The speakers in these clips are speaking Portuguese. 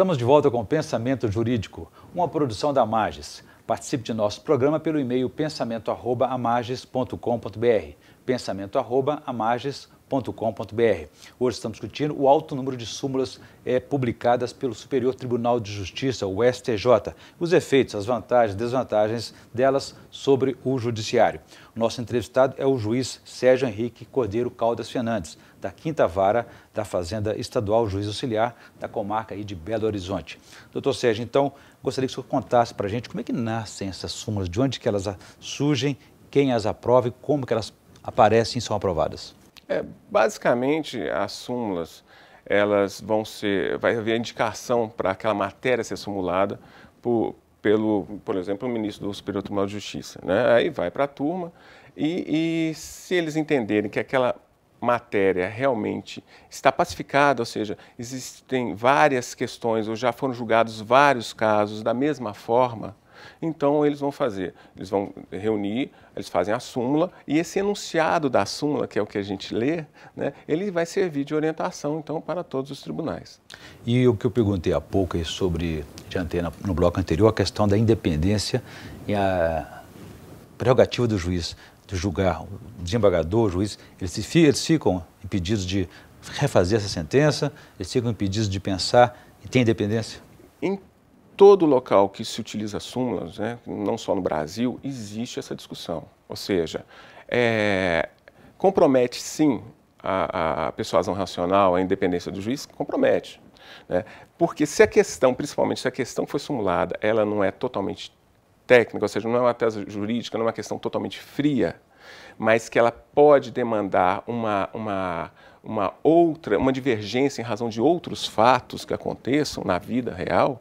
Estamos de volta com Pensamento Jurídico, uma produção da Magis. Participe de nosso programa pelo e-mail pensamento@amages.com.br, pensamento@amages.com.br. Hoje estamos discutindo o alto número de súmulas é, publicadas pelo Superior Tribunal de Justiça, o STJ, os efeitos, as vantagens e desvantagens delas sobre o Judiciário. nosso entrevistado é o juiz Sérgio Henrique Cordeiro Caldas Fernandes, da Quinta Vara da Fazenda Estadual Juiz Auxiliar da comarca aí de Belo Horizonte. Doutor Sérgio, então, gostaria que o senhor contasse para a gente como é que nascem essas súmulas, de onde que elas surgem, quem as aprova e como que elas aparecem e são aprovadas. É, basicamente, as súmulas, elas vão ser, vai haver indicação para aquela matéria ser sumulada por, pelo, por exemplo, o ministro do Superior Tribunal de Justiça. Né? Aí vai para a turma e, e se eles entenderem que aquela matéria realmente está pacificada, ou seja, existem várias questões ou já foram julgados vários casos da mesma forma, então eles vão fazer, eles vão reunir, eles fazem a súmula e esse enunciado da súmula, que é o que a gente lê, né, ele vai servir de orientação então para todos os tribunais. E o que eu perguntei há pouco é sobre, adiantei no bloco anterior, a questão da independência e a prerrogativa do juiz de julgar, o desembargador, o juiz, eles, eles ficam impedidos de refazer essa sentença, eles ficam impedidos de pensar e tem independência? todo local que se utiliza súmulas, né, não só no Brasil, existe essa discussão. Ou seja, é, compromete sim a, a persuasão racional, a independência do juiz, compromete. Né? Porque se a questão, principalmente se a questão foi simulada, ela não é totalmente técnica, ou seja, não é uma tese jurídica, não é uma questão totalmente fria, mas que ela pode demandar uma, uma uma outra, uma divergência em razão de outros fatos que aconteçam na vida real,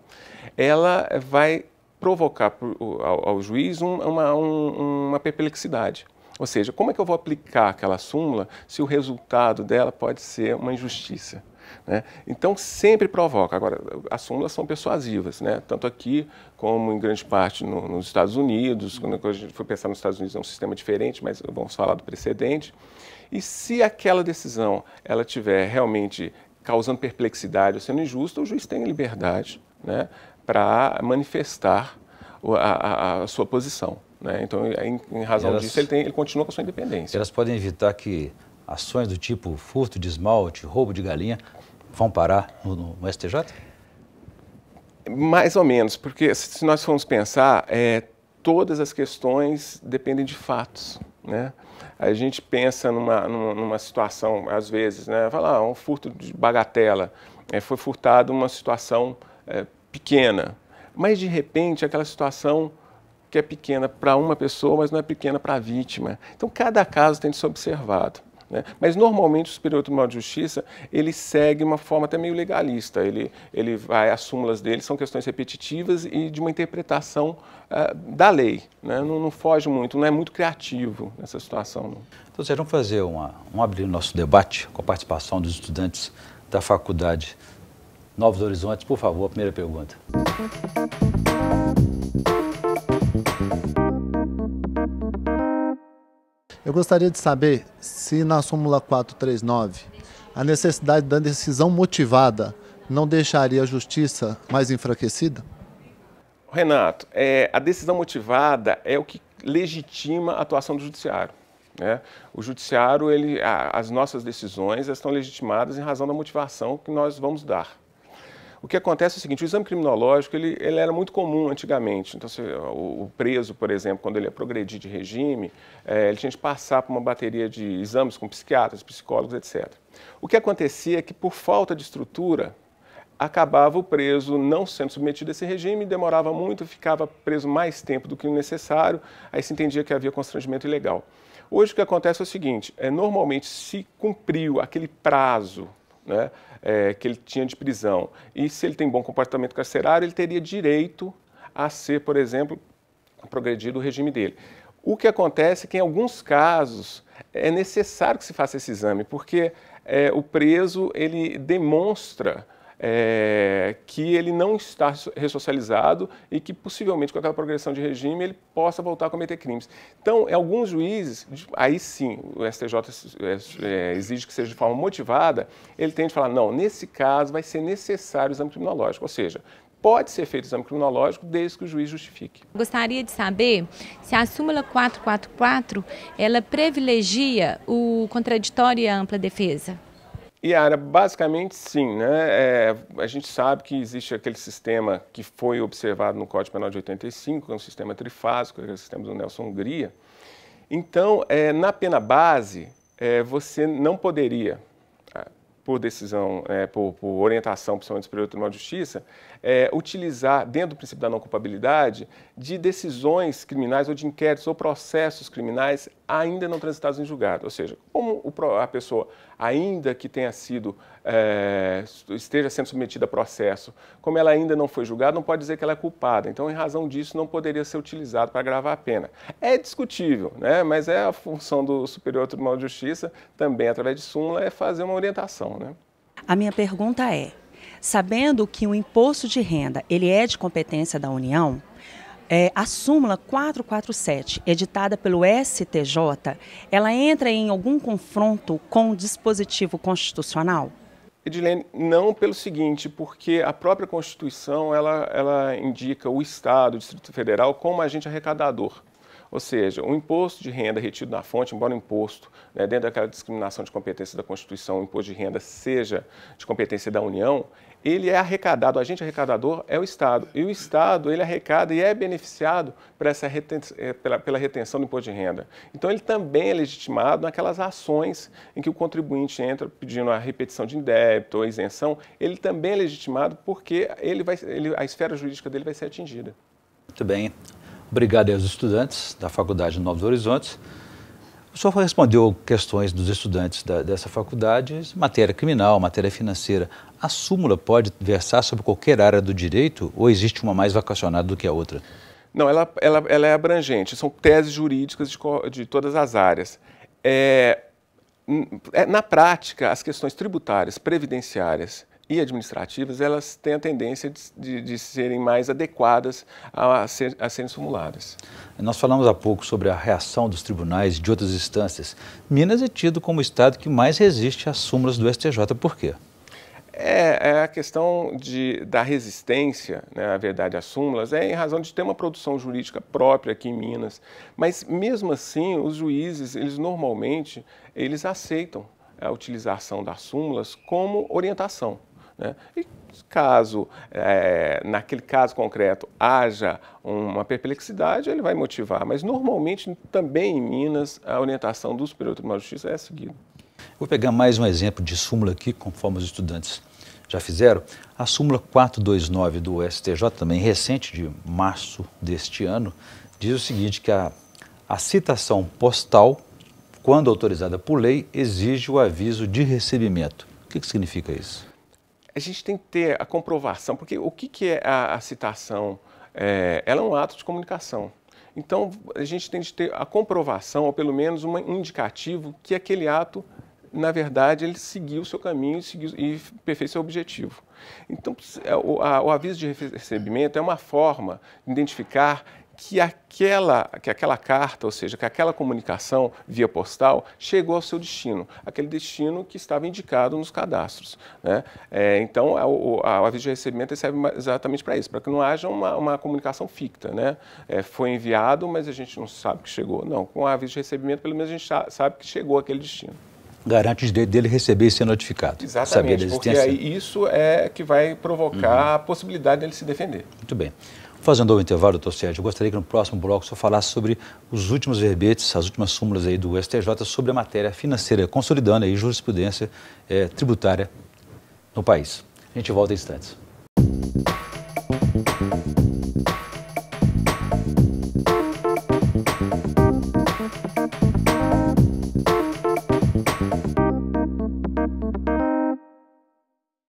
ela vai provocar ao, ao juiz um, uma, um, uma perplexidade. Ou seja, como é que eu vou aplicar aquela súmula se o resultado dela pode ser uma injustiça? Né? Então, sempre provoca. Agora, as súmulas são persuasivas, né? tanto aqui como em grande parte no, nos Estados Unidos. Quando a gente for pensar nos Estados Unidos, é um sistema diferente, mas vamos falar do precedente. E se aquela decisão ela tiver realmente causando perplexidade ou sendo injusta, o juiz tem liberdade né, para manifestar a, a, a, sua posição. Né? Então, é, em, em razão elas, disso, ele, tem, ele continua com a sua independência. Elas podem evitar que ações do tipo furto de esmalte, roubo de galinha vão parar no, no STJ? Mais ou menos, porque se nós formos pensar, é, todas as questões dependem de fatos. Né? A gente pensa numa, numa, situação, às vezes, né? Vai lá, ah, um furto de bagatela, é, foi furtado uma situação é, pequena, mas de repente aquela situação que é pequena para uma pessoa, mas não é pequena para a vítima. Então cada caso tem de ser observado. Né? Mas normalmente o Superior Tribunal de Justiça ele segue uma forma até meio legalista. Ele, ele vai, as súmulas dele são questões repetitivas e de uma interpretação uh, da lei. Né? Não, não, foge muito, não é muito criativo nessa situação. Não. Então, vamos fazer uma, um abrir nosso debate com a participação dos estudantes da faculdade Novos Horizontes. Por favor, a primeira pergunta. Eu gostaria de saber se na súmula 439 a necessidade da decisão motivada não deixaria a justiça mais enfraquecida? Renato, é, a decisão motivada é o que legitima a atuação do judiciário. Né? O judiciário, ele, a, as nossas decisões estão legitimadas em razão da motivação que nós vamos dar. O que acontece é o seguinte, o exame criminológico ele, ele era muito comum antigamente. Então, se, o, o, preso, por exemplo, quando ele ia progredir de regime, é, ele tinha de passar por uma bateria de exames com psiquiatras, psicólogos, etc. O que acontecia é que, por falta de estrutura, acabava o preso não sendo submetido a esse regime, demorava muito, ficava preso mais tempo do que o necessário, aí se entendia que havia constrangimento ilegal. Hoje o que acontece é o seguinte, é, normalmente se cumpriu aquele prazo né, é, que ele tinha de prisão. E se ele tem bom comportamento carcerário, ele teria direito a ser, por exemplo, progredido o regime dele. O que acontece é que, em alguns casos, é necessário que se faça esse exame, porque é, o preso ele demonstra é, que ele não está ressocializado e que possivelmente com aquela progressão de regime ele possa voltar a cometer crimes. Então, alguns juízes, aí sim, o STJ é, é, exige que seja de forma motivada, ele tem de falar, não, nesse caso vai ser necessário o exame criminológico, ou seja, pode ser feito exame criminológico desde que o juiz justifique. Gostaria de saber se a súmula 444 ela privilegia o contraditório e a ampla defesa. Yara, basicamente sim. Né? É, a gente sabe que existe aquele sistema que foi observado no Código Penal de 85, que é um sistema trifásico, que é o sistema do Nelson Hungria. Então, é, na pena base, é, você não poderia, é, por decisão, é, por, por, orientação, principalmente do Superior Tribunal de Justiça, é, utilizar, dentro do princípio da não culpabilidade, de decisões criminais ou de inquéritos ou processos criminais ainda não transitados em julgado. Ou seja, como a pessoa, ainda que tenha sido, é, esteja sendo submetida a processo, como ela ainda não foi julgada, não pode dizer que ela é culpada. Então, em razão disso, não poderia ser utilizado para agravar a pena. É discutível, né? mas é a função do Superior Tribunal de Justiça, também através de súmula, é fazer uma orientação. Né? A minha pergunta é, sabendo que o imposto de renda ele é de competência da União, é, a súmula 447, editada pelo STJ, ela entra em algum confronto com o dispositivo constitucional? Edilene, não pelo seguinte, porque a própria Constituição ela, ela indica o Estado, o Distrito Federal, como agente arrecadador. Ou seja, o imposto de renda retido na fonte, embora o imposto, né, dentro daquela discriminação de competência da Constituição, o imposto de renda seja de competência da União, ele é arrecadado, o agente arrecadador é o Estado. E o Estado, ele arrecada e é beneficiado essa reten é, pela, pela retenção do imposto de renda. Então, ele também é legitimado naquelas ações em que o contribuinte entra pedindo a repetição de débito ou isenção, ele também é legitimado porque ele vai, ele, a esfera jurídica dele vai ser atingida. Muito bem. Obrigado aos estudantes da Faculdade de Novos Horizontes. O senhor respondeu questões dos estudantes da, dessa faculdade, matéria criminal, matéria financeira a súmula pode versar sobre qualquer área do direito ou existe uma mais vacacionada do que a outra? Não, ela, ela, ela é abrangente. São teses jurídicas de, de todas as áreas. É, é, na prática, as questões tributárias, previdenciárias e administrativas, elas têm a tendência de, de, de serem mais adequadas a, a, ser, a serem formuladas. Nós falamos há pouco sobre a reação dos tribunais de outras instâncias. Minas é tido como o estado que mais resiste às súmulas do STJ. Por quê? É, é a questão de, da resistência, né, na verdade, às súmulas, é em razão de ter uma produção jurídica própria aqui em Minas. Mas, mesmo assim, os juízes, eles normalmente, eles aceitam a utilização das súmulas como orientação. Né? E caso, é, naquele caso concreto, haja uma perplexidade, ele vai motivar. Mas, normalmente, também em Minas, a orientação do Superior Tribunal de Justiça é seguida. Vou pegar mais um exemplo de súmula aqui, conforme os estudantes já fizeram. A súmula 429 do STJ, também recente, de março deste ano, diz o seguinte: que a, a citação postal, quando autorizada por lei, exige o aviso de recebimento. O que, que significa isso? A gente tem que ter a comprovação, porque o que, que é a, a citação? É, ela é um ato de comunicação. Então, a gente tem que ter a comprovação, ou pelo menos um indicativo, que aquele ato na verdade, ele seguiu o seu caminho seguiu, e perfeito seu objetivo. Então, é, o, a, o aviso de recebimento é uma forma de identificar que aquela, que aquela carta, ou seja, que aquela comunicação via postal chegou ao seu destino, aquele destino que estava indicado nos cadastros. Né? É, então, é, o, aviso de recebimento serve exatamente para isso, para que não haja uma, uma comunicação ficta. Né? É, foi enviado, mas a gente não sabe que chegou. Não, com o aviso de recebimento, pelo menos a gente sabe que chegou aquele destino garante dele receber e ser notificado. Exatamente, porque isso é que vai provocar uhum. a possibilidade dele se defender. Muito bem. Fazendo o intervalo, doutor Sérgio, eu gostaria que no próximo bloco só falasse sobre os últimos verbetes, as últimas súmulas aí do STJ sobre a matéria financeira, consolidando a jurisprudência é, tributária no país. A gente volta em instantes.